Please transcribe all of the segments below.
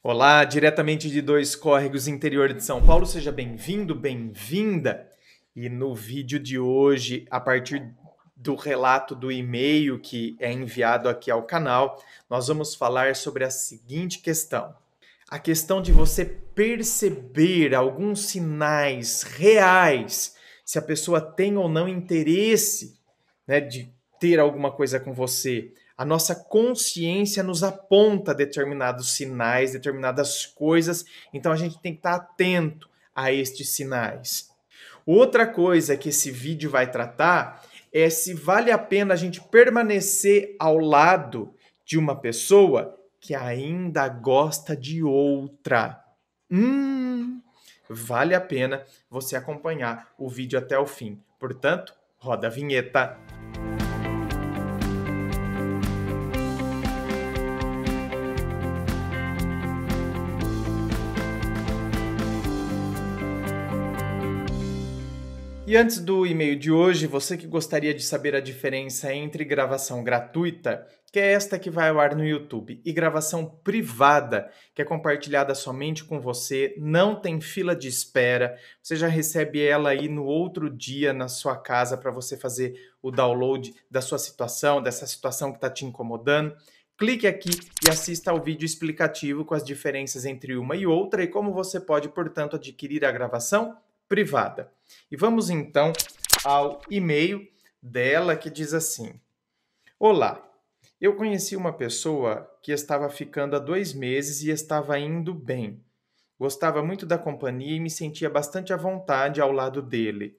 Olá, diretamente de Dois Córregos, interior de São Paulo, seja bem-vindo, bem-vinda. E no vídeo de hoje, a partir do relato do e-mail que é enviado aqui ao canal, nós vamos falar sobre a seguinte questão: a questão de você perceber alguns sinais reais se a pessoa tem ou não interesse né, de ter alguma coisa com você, a nossa consciência nos aponta determinados sinais, determinadas coisas, então a gente tem que estar tá atento a estes sinais. Outra coisa que esse vídeo vai tratar é se vale a pena a gente permanecer ao lado de uma pessoa que ainda gosta de outra. Hum, vale a pena você acompanhar o vídeo até o fim. Portanto, roda a vinheta. E antes do e-mail de hoje, você que gostaria de saber a diferença entre gravação gratuita, que é esta que vai ao ar no YouTube, e gravação privada, que é compartilhada somente com você, não tem fila de espera, você já recebe ela aí no outro dia na sua casa para você fazer o download da sua situação, dessa situação que está te incomodando. Clique aqui e assista ao vídeo explicativo com as diferenças entre uma e outra e como você pode, portanto, adquirir a gravação privada. E vamos então ao e-mail dela que diz assim: Olá, eu conheci uma pessoa que estava ficando há dois meses e estava indo bem. Gostava muito da companhia e me sentia bastante à vontade ao lado dele.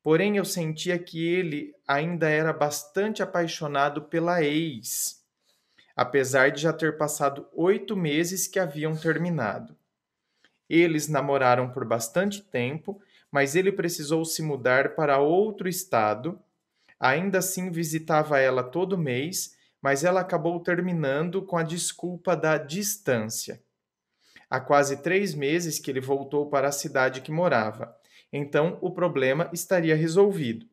Porém, eu sentia que ele ainda era bastante apaixonado pela ex, apesar de já ter passado oito meses que haviam terminado. Eles namoraram por bastante tempo, mas ele precisou se mudar para outro estado. Ainda assim, visitava ela todo mês, mas ela acabou terminando com a desculpa da distância. Há quase três meses que ele voltou para a cidade que morava, então o problema estaria resolvido.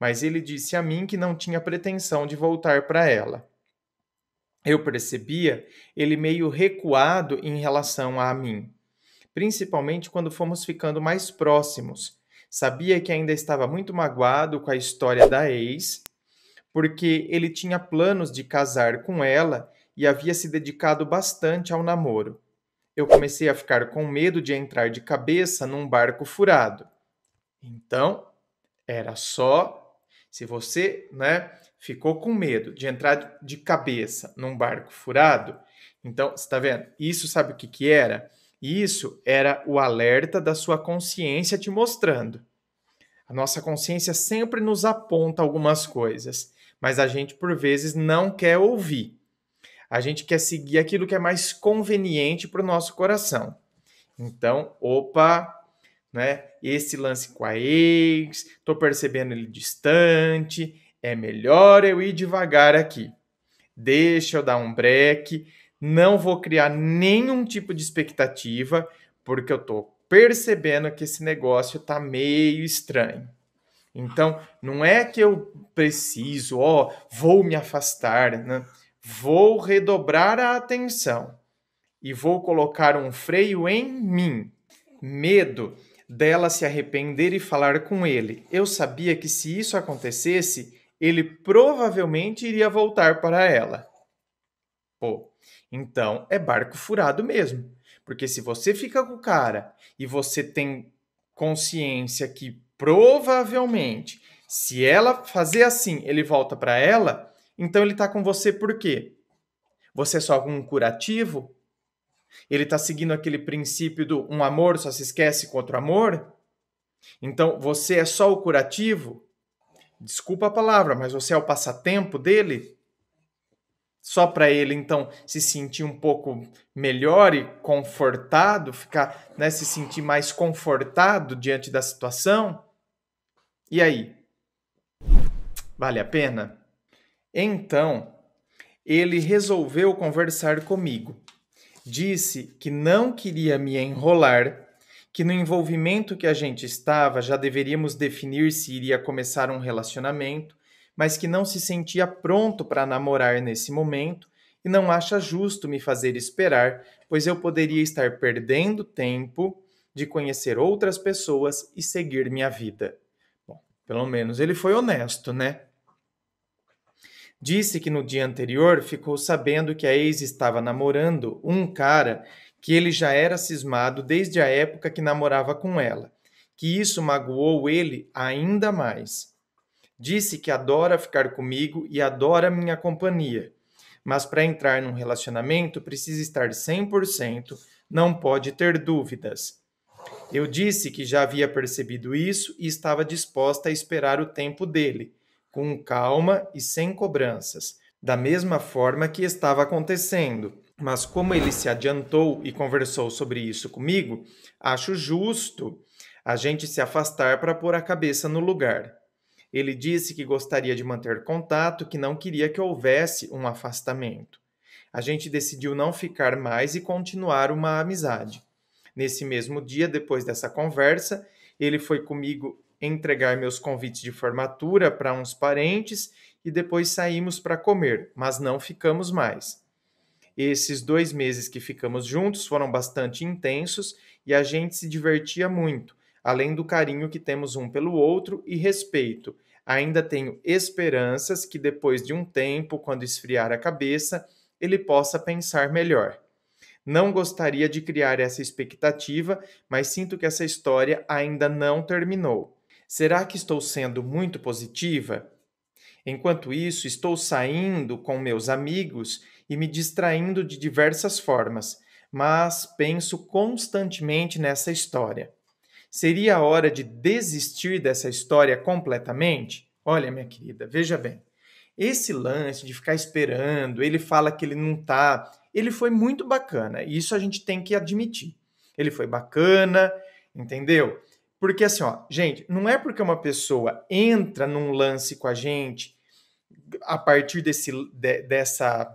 Mas ele disse a mim que não tinha pretensão de voltar para ela. Eu percebia ele meio recuado em relação a mim principalmente quando fomos ficando mais próximos. Sabia que ainda estava muito magoado com a história da ex, porque ele tinha planos de casar com ela e havia se dedicado bastante ao namoro. Eu comecei a ficar com medo de entrar de cabeça num barco furado. Então, era só se você, né, ficou com medo de entrar de cabeça num barco furado, então, você tá vendo? Isso sabe o que que era? Isso era o alerta da sua consciência te mostrando. A nossa consciência sempre nos aponta algumas coisas, mas a gente por vezes não quer ouvir. A gente quer seguir aquilo que é mais conveniente para o nosso coração. Então, opa, né? Esse lance com a ex, tô percebendo ele distante, é melhor eu ir devagar aqui. Deixa eu dar um break, não vou criar nenhum tipo de expectativa, porque eu estou percebendo que esse negócio está meio estranho. Então, não é que eu preciso, ó, vou me afastar, né? Vou redobrar a atenção e vou colocar um freio em mim. Medo dela se arrepender e falar com ele. Eu sabia que se isso acontecesse, ele provavelmente iria voltar para ela. Pô, então é barco furado mesmo. Porque se você fica com o cara e você tem consciência que provavelmente, se ela fazer assim, ele volta para ela, então ele tá com você por quê? Você é só um curativo? Ele tá seguindo aquele princípio do um amor só se esquece com outro amor? Então você é só o curativo? Desculpa a palavra, mas você é o passatempo dele? só para ele então se sentir um pouco melhor e confortado, ficar, né, se sentir mais confortado diante da situação? E aí? Vale a pena? Então, ele resolveu conversar comigo. Disse que não queria me enrolar, que no envolvimento que a gente estava já deveríamos definir se iria começar um relacionamento mas que não se sentia pronto para namorar nesse momento e não acha justo me fazer esperar, pois eu poderia estar perdendo tempo de conhecer outras pessoas e seguir minha vida. Bom, pelo menos ele foi honesto, né? Disse que no dia anterior ficou sabendo que a ex estava namorando um cara que ele já era cismado desde a época que namorava com ela, que isso magoou ele ainda mais. Disse que adora ficar comigo e adora minha companhia. Mas para entrar num relacionamento precisa estar 100%, não pode ter dúvidas. Eu disse que já havia percebido isso e estava disposta a esperar o tempo dele, com calma e sem cobranças, da mesma forma que estava acontecendo. Mas como ele se adiantou e conversou sobre isso comigo, acho justo a gente se afastar para pôr a cabeça no lugar. Ele disse que gostaria de manter contato, que não queria que houvesse um afastamento. A gente decidiu não ficar mais e continuar uma amizade. Nesse mesmo dia, depois dessa conversa, ele foi comigo entregar meus convites de formatura para uns parentes e depois saímos para comer, mas não ficamos mais. Esses dois meses que ficamos juntos foram bastante intensos e a gente se divertia muito além do carinho que temos um pelo outro e respeito. Ainda tenho esperanças que depois de um tempo, quando esfriar a cabeça, ele possa pensar melhor. Não gostaria de criar essa expectativa, mas sinto que essa história ainda não terminou. Será que estou sendo muito positiva? Enquanto isso, estou saindo com meus amigos e me distraindo de diversas formas, mas penso constantemente nessa história. Seria a hora de desistir dessa história completamente? Olha, minha querida, veja bem. Esse lance de ficar esperando, ele fala que ele não tá, ele foi muito bacana, e isso a gente tem que admitir. Ele foi bacana, entendeu? Porque assim, ó, gente, não é porque uma pessoa entra num lance com a gente a partir desse, de, dessa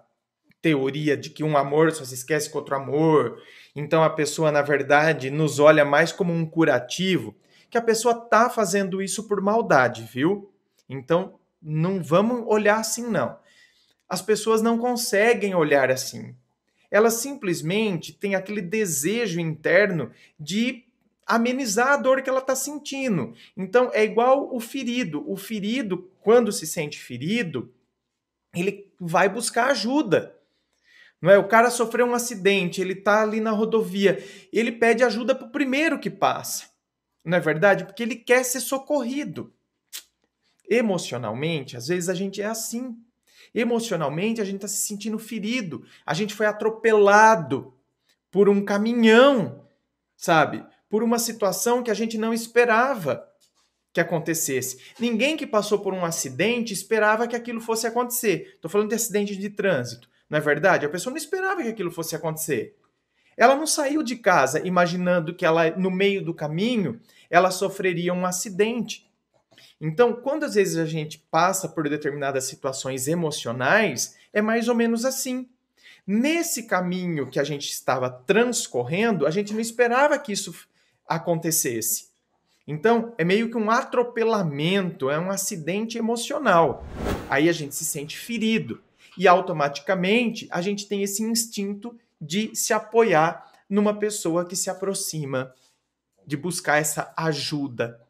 teoria de que um amor só se esquece com outro amor então a pessoa, na verdade, nos olha mais como um curativo, que a pessoa tá fazendo isso por maldade, viu? Então não vamos olhar assim não. As pessoas não conseguem olhar assim. Elas simplesmente têm aquele desejo interno de amenizar a dor que ela está sentindo. Então é igual o ferido. O ferido, quando se sente ferido, ele vai buscar ajuda. Não é? O cara sofreu um acidente, ele está ali na rodovia, ele pede ajuda para o primeiro que passa. Não é verdade? Porque ele quer ser socorrido. Emocionalmente, às vezes a gente é assim. Emocionalmente, a gente está se sentindo ferido. A gente foi atropelado por um caminhão, sabe? Por uma situação que a gente não esperava que acontecesse. Ninguém que passou por um acidente esperava que aquilo fosse acontecer. Estou falando de acidente de trânsito. Não é verdade? A pessoa não esperava que aquilo fosse acontecer. Ela não saiu de casa imaginando que ela, no meio do caminho, ela sofreria um acidente. Então, quando às vezes a gente passa por determinadas situações emocionais, é mais ou menos assim. Nesse caminho que a gente estava transcorrendo, a gente não esperava que isso acontecesse. Então, é meio que um atropelamento, é um acidente emocional. Aí a gente se sente ferido. E automaticamente a gente tem esse instinto de se apoiar numa pessoa que se aproxima, de buscar essa ajuda.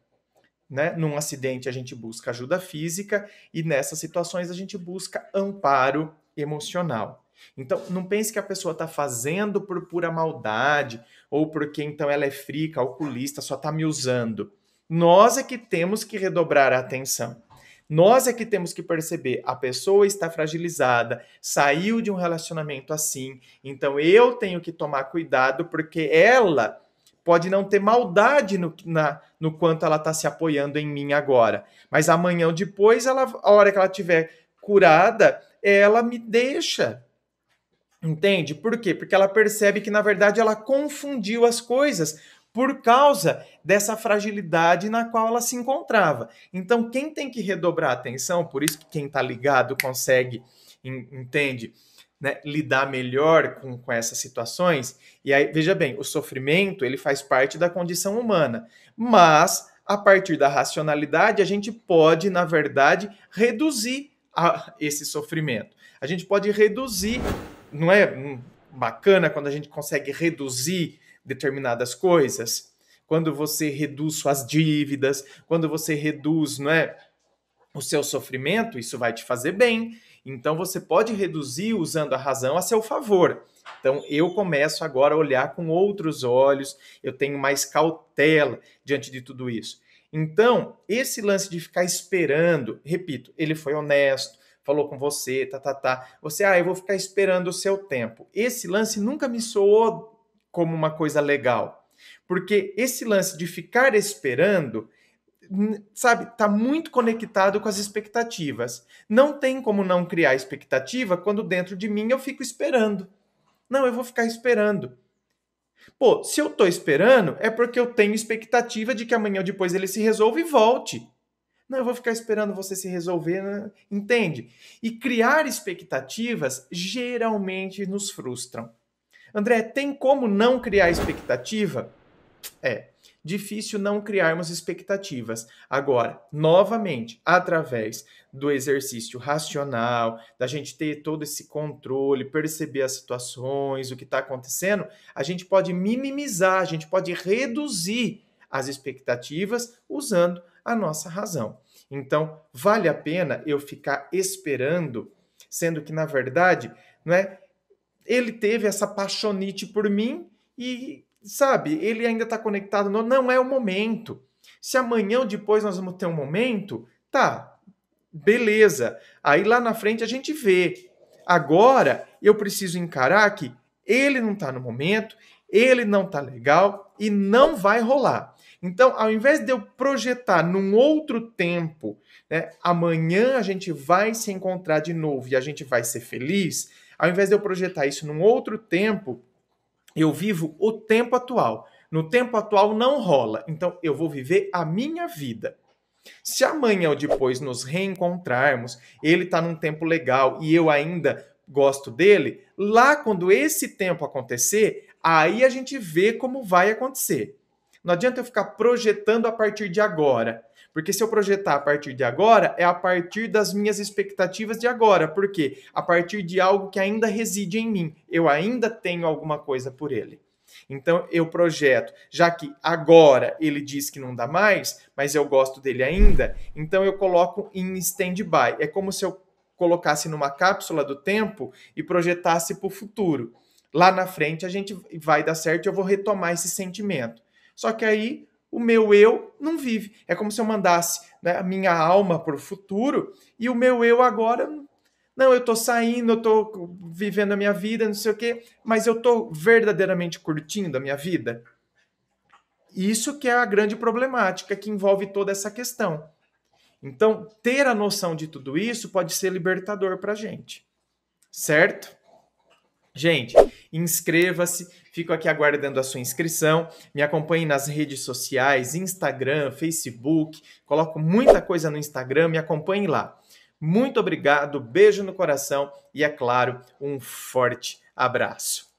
Né? Num acidente a gente busca ajuda física e nessas situações a gente busca amparo emocional. Então, não pense que a pessoa está fazendo por pura maldade ou porque então ela é fria, calculista, só está me usando. Nós é que temos que redobrar a atenção. Nós é que temos que perceber, a pessoa está fragilizada, saiu de um relacionamento assim, então eu tenho que tomar cuidado porque ela pode não ter maldade no, na, no quanto ela está se apoiando em mim agora. Mas amanhã ou depois, ela, a hora que ela tiver curada, ela me deixa. Entende? Por quê? Porque ela percebe que, na verdade, ela confundiu as coisas, por causa dessa fragilidade na qual ela se encontrava. Então, quem tem que redobrar a atenção, por isso que quem está ligado consegue, entende, né, lidar melhor com, com essas situações. E aí, veja bem, o sofrimento ele faz parte da condição humana, mas a partir da racionalidade a gente pode, na verdade, reduzir a, esse sofrimento. A gente pode reduzir, não é hum, bacana quando a gente consegue reduzir determinadas coisas, quando você reduz suas dívidas, quando você reduz, não é, o seu sofrimento, isso vai te fazer bem. Então você pode reduzir usando a razão a seu favor. Então eu começo agora a olhar com outros olhos, eu tenho mais cautela diante de tudo isso. Então, esse lance de ficar esperando, repito, ele foi honesto, falou com você, tá, tá, tá. Você, ah, eu vou ficar esperando o seu tempo. Esse lance nunca me soou como uma coisa legal. Porque esse lance de ficar esperando, sabe, tá muito conectado com as expectativas. Não tem como não criar expectativa quando dentro de mim eu fico esperando. Não, eu vou ficar esperando. Pô, se eu tô esperando, é porque eu tenho expectativa de que amanhã ou depois ele se resolva e volte. Não, eu vou ficar esperando você se resolver, né? entende? E criar expectativas geralmente nos frustram. André, tem como não criar expectativa? É, difícil não criarmos expectativas. Agora, novamente, através do exercício racional, da gente ter todo esse controle, perceber as situações, o que está acontecendo, a gente pode minimizar, a gente pode reduzir as expectativas usando a nossa razão. Então, vale a pena eu ficar esperando, sendo que, na verdade, não é ele teve essa paixonite por mim e, sabe, ele ainda está conectado. No, não é o momento. Se amanhã ou depois nós vamos ter um momento, tá, beleza. Aí lá na frente a gente vê. Agora eu preciso encarar que ele não está no momento, ele não está legal e não vai rolar. Então, ao invés de eu projetar num outro tempo, né, amanhã a gente vai se encontrar de novo e a gente vai ser feliz, ao invés de eu projetar isso num outro tempo, eu vivo o tempo atual. No tempo atual não rola, então eu vou viver a minha vida. Se amanhã ou depois nos reencontrarmos, ele está num tempo legal e eu ainda gosto dele, lá quando esse tempo acontecer, aí a gente vê como vai acontecer. Não adianta eu ficar projetando a partir de agora. Porque se eu projetar a partir de agora, é a partir das minhas expectativas de agora. Por quê? A partir de algo que ainda reside em mim. Eu ainda tenho alguma coisa por ele. Então eu projeto, já que agora ele diz que não dá mais, mas eu gosto dele ainda, então eu coloco em stand-by. É como se eu colocasse numa cápsula do tempo e projetasse para o futuro. Lá na frente a gente vai dar certo, eu vou retomar esse sentimento. Só que aí o meu eu não vive. É como se eu mandasse né, a minha alma para o futuro e o meu eu agora. Não, eu estou saindo, eu estou vivendo a minha vida, não sei o quê, mas eu estou verdadeiramente curtindo a minha vida? Isso que é a grande problemática que envolve toda essa questão. Então, ter a noção de tudo isso pode ser libertador para a gente, certo? Gente, Inscreva-se, fico aqui aguardando a sua inscrição. Me acompanhe nas redes sociais, Instagram, Facebook. Coloco muita coisa no Instagram, me acompanhe lá. Muito obrigado, beijo no coração e, é claro, um forte abraço.